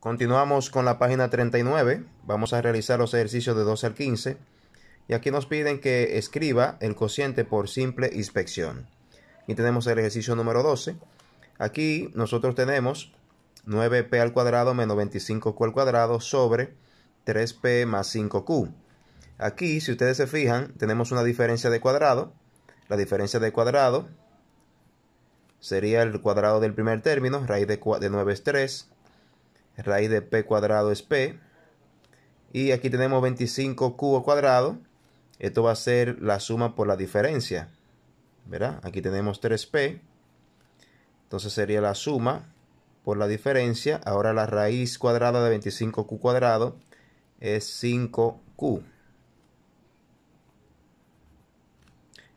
Continuamos con la página 39. Vamos a realizar los ejercicios de 12 al 15. Y aquí nos piden que escriba el cociente por simple inspección. Y tenemos el ejercicio número 12. Aquí nosotros tenemos 9p al cuadrado menos 25q al cuadrado sobre 3p más 5q. Aquí, si ustedes se fijan, tenemos una diferencia de cuadrado. La diferencia de cuadrado sería el cuadrado del primer término, raíz de, de 9 es 3, raíz de p cuadrado es p. Y aquí tenemos 25q cuadrado. Esto va a ser la suma por la diferencia. ¿Verdad? Aquí tenemos 3p. Entonces sería la suma por la diferencia. Ahora la raíz cuadrada de 25q cuadrado es 5q.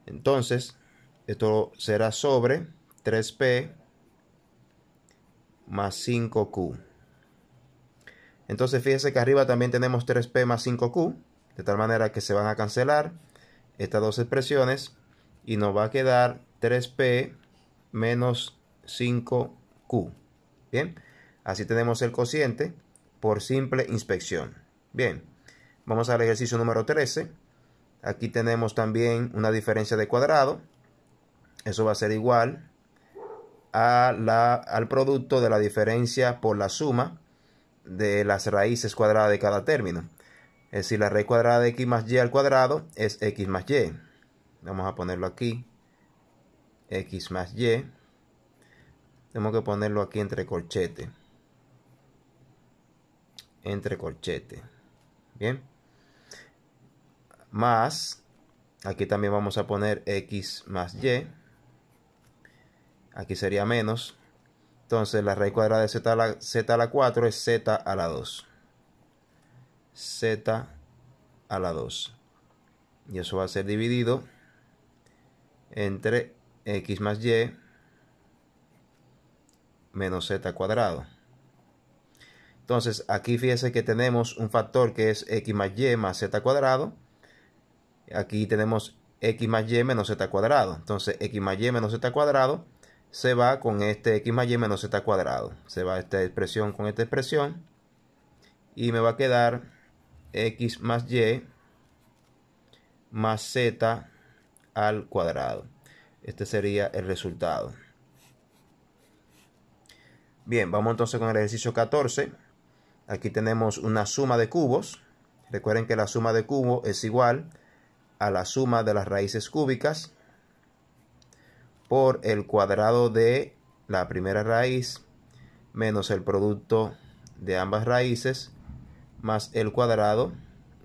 Entonces, esto será sobre 3p más 5q. Entonces fíjense que arriba también tenemos 3P más 5Q, de tal manera que se van a cancelar estas dos expresiones y nos va a quedar 3P menos 5Q. Bien, así tenemos el cociente por simple inspección. Bien, vamos al ejercicio número 13. Aquí tenemos también una diferencia de cuadrado. Eso va a ser igual a la, al producto de la diferencia por la suma de las raíces cuadradas de cada término. Es decir, la raíz cuadrada de x más y al cuadrado es x más y. Vamos a ponerlo aquí. x más y. Tenemos que ponerlo aquí entre corchete. Entre corchete. Bien. Más. Aquí también vamos a poner x más y. Aquí sería menos entonces la raíz cuadrada de z a la, z a la 4 es z a la 2. z a la 2. Y eso va a ser dividido entre x más y menos z cuadrado. Entonces aquí fíjese que tenemos un factor que es x más y más z cuadrado. Aquí tenemos x más y menos z cuadrado. Entonces x más y menos z cuadrado se va con este x más y menos z cuadrado. Se va esta expresión con esta expresión. Y me va a quedar x más y más z al cuadrado. Este sería el resultado. Bien, vamos entonces con el ejercicio 14. Aquí tenemos una suma de cubos. Recuerden que la suma de cubos es igual a la suma de las raíces cúbicas por el cuadrado de la primera raíz menos el producto de ambas raíces más el cuadrado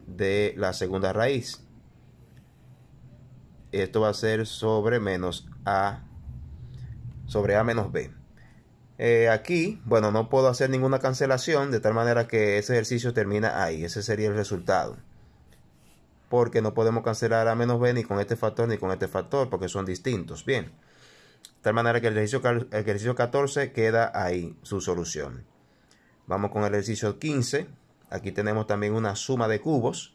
de la segunda raíz. Esto va a ser sobre menos a sobre a menos b. Eh, aquí, bueno, no puedo hacer ninguna cancelación de tal manera que ese ejercicio termina ahí. Ese sería el resultado. Porque no podemos cancelar a menos b ni con este factor ni con este factor porque son distintos. Bien. De tal manera que el ejercicio, el ejercicio 14 queda ahí su solución. Vamos con el ejercicio 15. Aquí tenemos también una suma de cubos.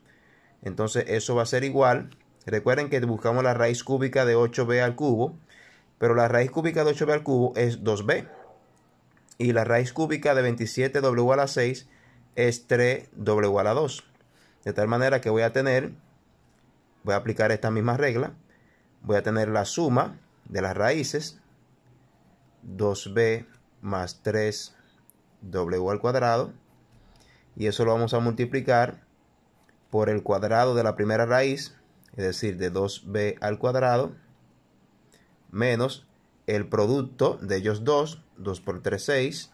Entonces eso va a ser igual. Recuerden que buscamos la raíz cúbica de 8b al cubo. Pero la raíz cúbica de 8b al cubo es 2b. Y la raíz cúbica de 27w a la 6 es 3w a la 2. De tal manera que voy a tener, voy a aplicar esta misma regla. Voy a tener la suma de las raíces, 2b más 3w al cuadrado, y eso lo vamos a multiplicar por el cuadrado de la primera raíz, es decir, de 2b al cuadrado, menos el producto de ellos dos, 2 por 3, 6,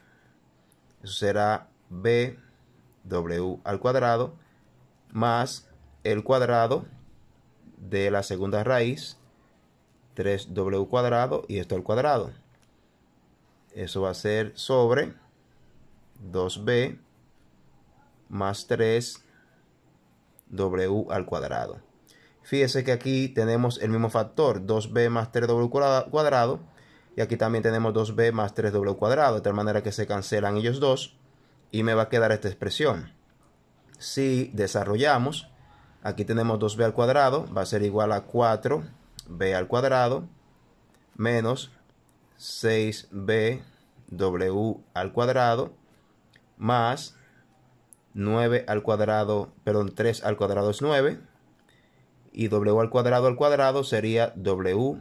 eso será bw al cuadrado, más el cuadrado de la segunda raíz, 3w cuadrado y esto al cuadrado. Eso va a ser sobre 2b más 3w al cuadrado. Fíjese que aquí tenemos el mismo factor, 2b más 3w cuadrado. Y aquí también tenemos 2b más 3w cuadrado, de tal manera que se cancelan ellos dos. Y me va a quedar esta expresión. Si desarrollamos, aquí tenemos 2b al cuadrado, va a ser igual a 4 b al cuadrado menos 6bw al cuadrado más 9 al cuadrado, perdón, 3 al cuadrado es 9 y w al cuadrado al cuadrado sería w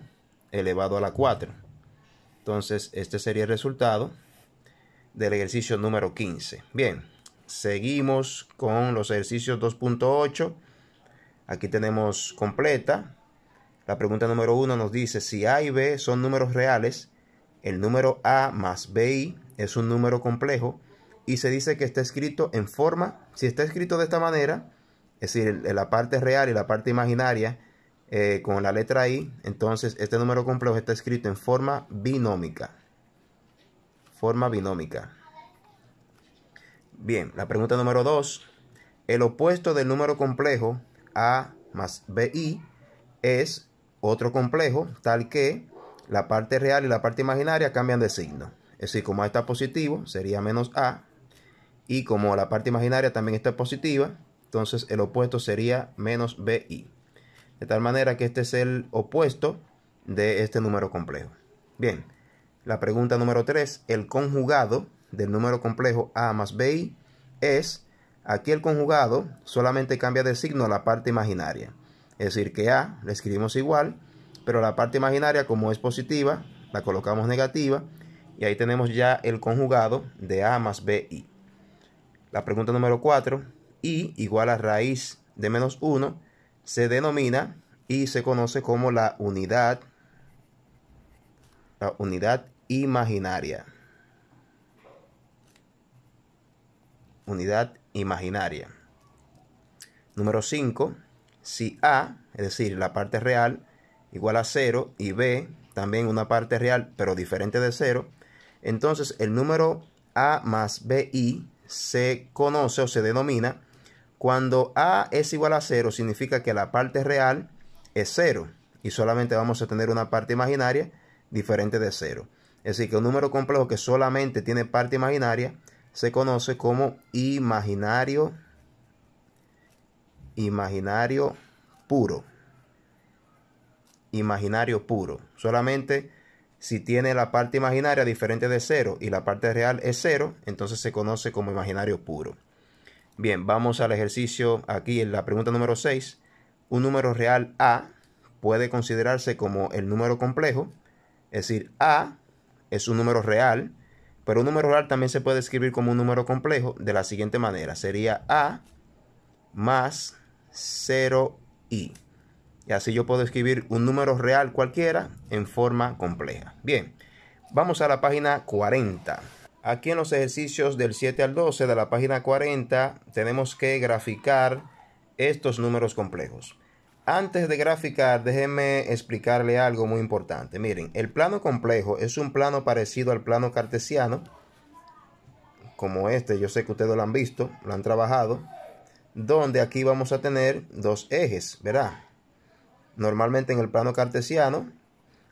elevado a la 4. Entonces, este sería el resultado del ejercicio número 15. Bien, seguimos con los ejercicios 2.8. Aquí tenemos completa, la pregunta número uno nos dice si A y B son números reales, el número A más BI es un número complejo y se dice que está escrito en forma, si está escrito de esta manera, es decir, la parte real y la parte imaginaria eh, con la letra I, entonces este número complejo está escrito en forma binómica. Forma binómica. Bien, la pregunta número 2. El opuesto del número complejo A más BI es otro complejo, tal que la parte real y la parte imaginaria cambian de signo. Es decir, como A está positivo, sería menos A. Y como la parte imaginaria también está positiva, entonces el opuesto sería menos BI. De tal manera que este es el opuesto de este número complejo. Bien, la pregunta número 3, el conjugado del número complejo A más BI es, aquí el conjugado solamente cambia de signo a la parte imaginaria es decir que A la escribimos igual, pero la parte imaginaria como es positiva, la colocamos negativa y ahí tenemos ya el conjugado de A más BI. La pregunta número 4, I igual a raíz de menos 1, se denomina y se conoce como la unidad, la unidad imaginaria. Unidad imaginaria. Número 5, si A, es decir, la parte real, igual a 0 y B, también una parte real, pero diferente de 0, entonces el número A más BI se conoce o se denomina cuando A es igual a 0, significa que la parte real es 0 y solamente vamos a tener una parte imaginaria diferente de 0. Es decir, que un número complejo que solamente tiene parte imaginaria se conoce como imaginario imaginario puro. Imaginario puro. Solamente si tiene la parte imaginaria diferente de cero y la parte real es cero, entonces se conoce como imaginario puro. Bien, vamos al ejercicio aquí en la pregunta número 6. Un número real A puede considerarse como el número complejo. Es decir, A es un número real, pero un número real también se puede escribir como un número complejo de la siguiente manera. Sería A más 0 y. así yo puedo escribir un número real cualquiera en forma compleja. Bien, vamos a la página 40. Aquí en los ejercicios del 7 al 12 de la página 40 tenemos que graficar estos números complejos. Antes de graficar, déjenme explicarle algo muy importante. Miren, el plano complejo es un plano parecido al plano cartesiano, como este, yo sé que ustedes lo han visto, lo han trabajado donde aquí vamos a tener dos ejes, ¿verdad? Normalmente en el plano cartesiano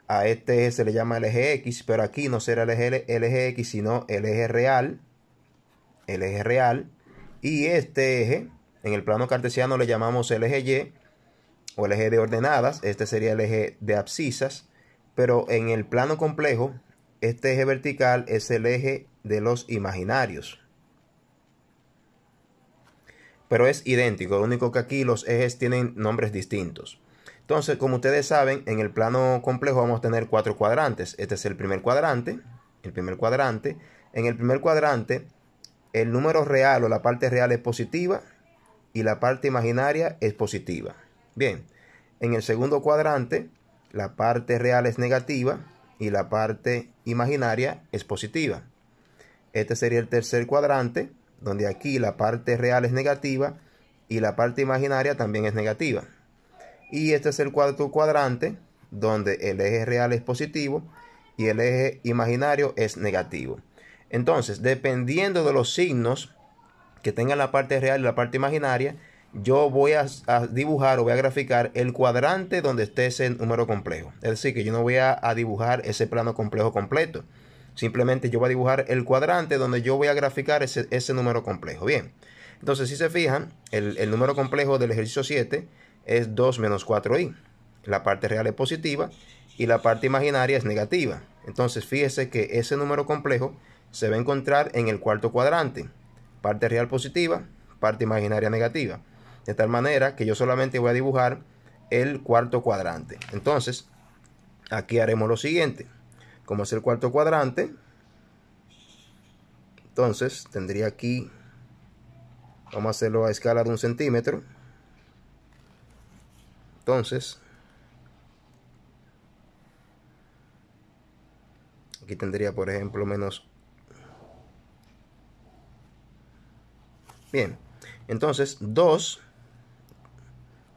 a este eje se le llama el eje X, pero aquí no será el eje, el X, sino el eje real, el eje real, y este eje, en el plano cartesiano le llamamos el eje Y, o el eje de ordenadas, este sería el eje de abscisas, pero en el plano complejo, este eje vertical es el eje de los imaginarios pero es idéntico, lo único que aquí los ejes tienen nombres distintos. Entonces, como ustedes saben, en el plano complejo vamos a tener cuatro cuadrantes. Este es el primer cuadrante, el primer cuadrante. En el primer cuadrante, el número real o la parte real es positiva y la parte imaginaria es positiva. Bien, en el segundo cuadrante, la parte real es negativa y la parte imaginaria es positiva. Este sería el tercer cuadrante donde aquí la parte real es negativa y la parte imaginaria también es negativa. Y este es el cuarto cuadrante, donde el eje real es positivo y el eje imaginario es negativo. Entonces, dependiendo de los signos que tengan la parte real y la parte imaginaria, yo voy a, dibujar o voy a graficar el cuadrante donde esté ese número complejo. Es decir, que yo no voy a dibujar ese plano complejo completo. Simplemente yo voy a dibujar el cuadrante donde yo voy a graficar ese, ese número complejo. Bien, entonces si se fijan, el, el número complejo del ejercicio 7 es 2 menos 4i. La parte real es positiva y la parte imaginaria es negativa. Entonces fíjese que ese número complejo se va a encontrar en el cuarto cuadrante. Parte real positiva, parte imaginaria negativa. De tal manera que yo solamente voy a dibujar el cuarto cuadrante. Entonces, aquí haremos lo siguiente como es el cuarto cuadrante, entonces tendría aquí, vamos a hacerlo a escala de un centímetro, entonces aquí tendría por ejemplo menos bien entonces 2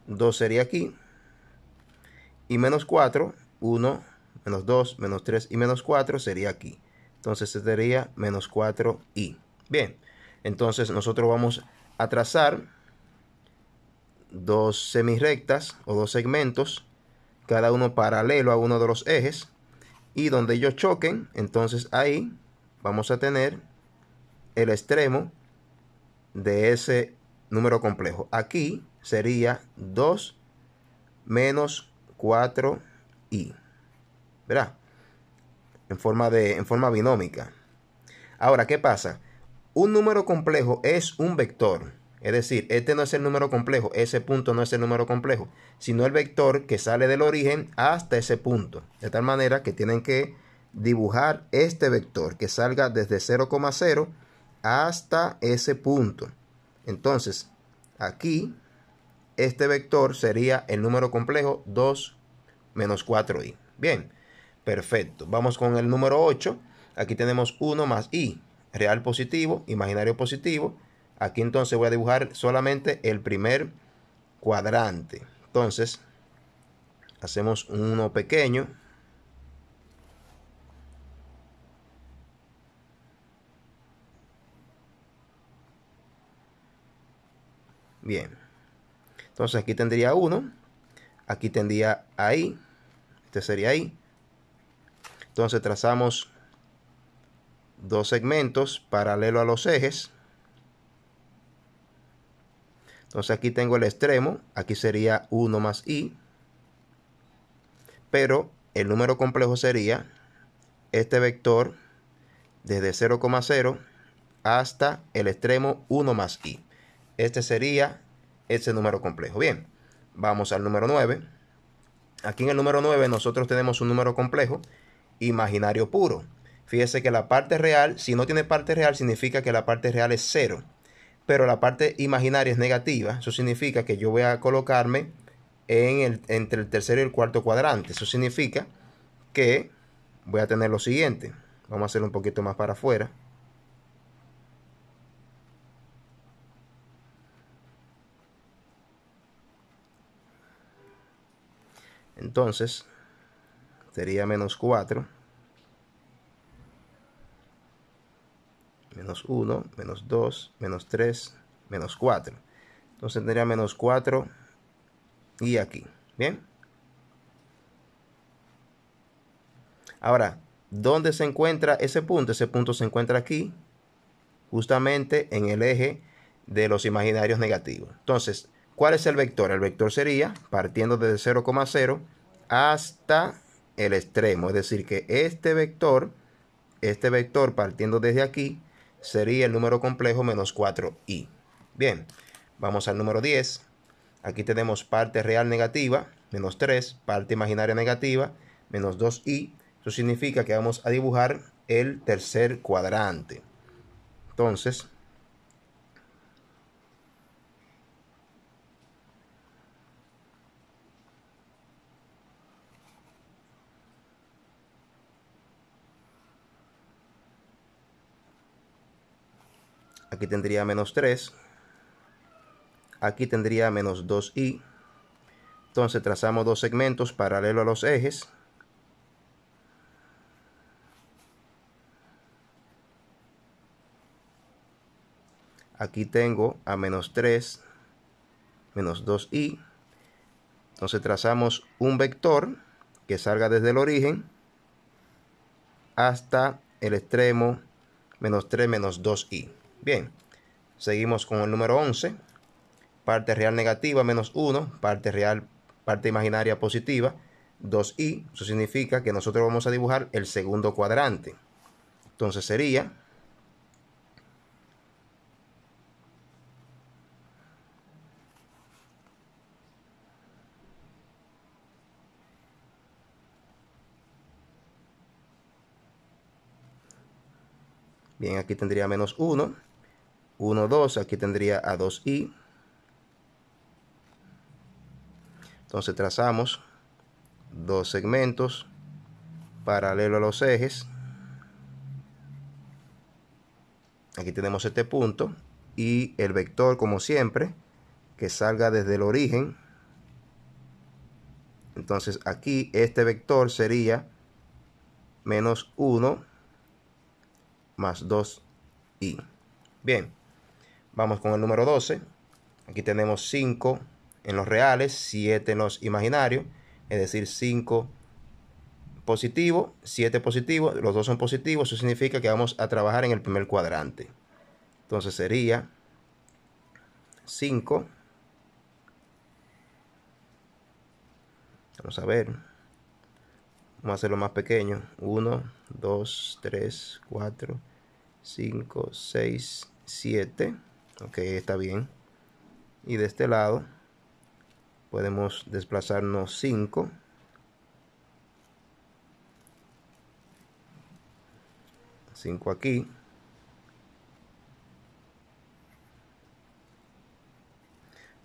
2 sería aquí y menos 4 1 menos 2, menos 3 y menos 4 sería aquí. Entonces este sería menos 4i. Bien, entonces nosotros vamos a trazar dos semirectas o dos segmentos, cada uno paralelo a uno de los ejes, y donde ellos choquen, entonces ahí vamos a tener el extremo de ese número complejo. Aquí sería 2 menos 4i verá En forma, de, en forma binómica. Ahora, ¿qué pasa? Un número complejo es un vector. Es decir, este no es el número complejo, ese punto no es el número complejo, sino el vector que sale del origen hasta ese punto. De tal manera que tienen que dibujar este vector que salga desde 0,0 hasta ese punto. Entonces, aquí, este vector sería el número complejo 2 menos 4i. Bien, Perfecto. Vamos con el número 8. Aquí tenemos 1 más i, real positivo, imaginario positivo. Aquí entonces voy a dibujar solamente el primer cuadrante. Entonces, hacemos uno pequeño. Bien. Entonces aquí tendría 1. Aquí tendría ahí. Este sería ahí. Entonces trazamos dos segmentos paralelo a los ejes. Entonces aquí tengo el extremo, aquí sería 1 más i, pero el número complejo sería este vector desde 0,0 hasta el extremo 1 más i. Este sería ese número complejo. Bien, vamos al número 9. Aquí en el número 9 nosotros tenemos un número complejo imaginario puro. Fíjese que la parte real, si no tiene parte real, significa que la parte real es cero. Pero la parte imaginaria es negativa. Eso significa que yo voy a colocarme en el, entre el tercero y el cuarto cuadrante. Eso significa que voy a tener lo siguiente. Vamos a hacerlo un poquito más para afuera. Entonces, sería menos 4. Menos 1, menos 2, menos 3, menos 4. Entonces tendría menos 4 y aquí. Bien. Ahora, ¿dónde se encuentra ese punto? Ese punto se encuentra aquí, justamente en el eje de los imaginarios negativos. Entonces, ¿cuál es el vector? El vector sería, partiendo desde 0,0 hasta el extremo. Es decir, que este vector, este vector partiendo desde aquí, sería el número complejo menos 4i. Bien, vamos al número 10. Aquí tenemos parte real negativa, menos 3, parte imaginaria negativa, menos 2i. Eso significa que vamos a dibujar el tercer cuadrante. Entonces, Aquí tendría menos 3. Aquí tendría menos 2i. Entonces trazamos dos segmentos paralelos a los ejes. Aquí tengo a menos 3, menos 2i. Entonces trazamos un vector que salga desde el origen hasta el extremo menos 3 menos 2i. Bien, seguimos con el número 11. Parte real negativa menos 1, parte real, parte imaginaria positiva, 2i. Eso significa que nosotros vamos a dibujar el segundo cuadrante. Entonces sería Bien, aquí tendría menos 1. 1, 2, aquí tendría a 2i. Entonces trazamos dos segmentos paralelos a los ejes. Aquí tenemos este punto y el vector como siempre que salga desde el origen. Entonces aquí este vector sería menos 1 más 2i. Bien. Vamos con el número 12. Aquí tenemos 5 en los reales, 7 en los imaginarios, es decir, 5 positivo, 7 positivo, los dos son positivos, eso significa que vamos a trabajar en el primer cuadrante. Entonces sería 5. Vamos a ver. Vamos a hacerlo más pequeño. 1, 2, 3, 4, 5, 6, 7 ok está bien y de este lado podemos desplazarnos 5 5 aquí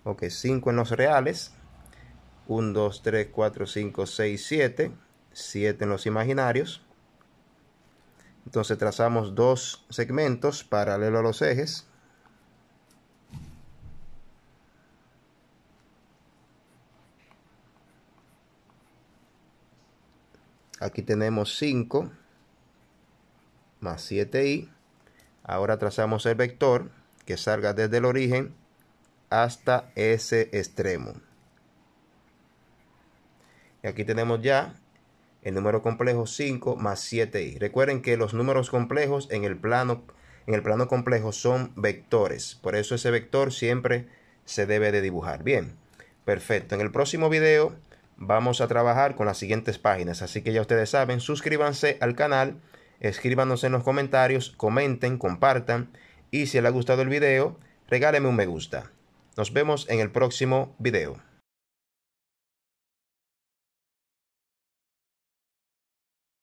ok 5 en los reales 1 2 3 4 5 6 7 7 en los imaginarios entonces trazamos dos segmentos paralelos a los ejes Aquí tenemos 5 más 7i. Ahora trazamos el vector que salga desde el origen hasta ese extremo. Y aquí tenemos ya el número complejo 5 más 7i. Recuerden que los números complejos en el plano en el plano complejo son vectores, por eso ese vector siempre se debe de dibujar. Bien. Perfecto. En el próximo video vamos a trabajar con las siguientes páginas. Así que ya ustedes saben, suscríbanse al canal, escríbanos en los comentarios, comenten, compartan y si les ha gustado el video, regálenme un me gusta. Nos vemos en el próximo video.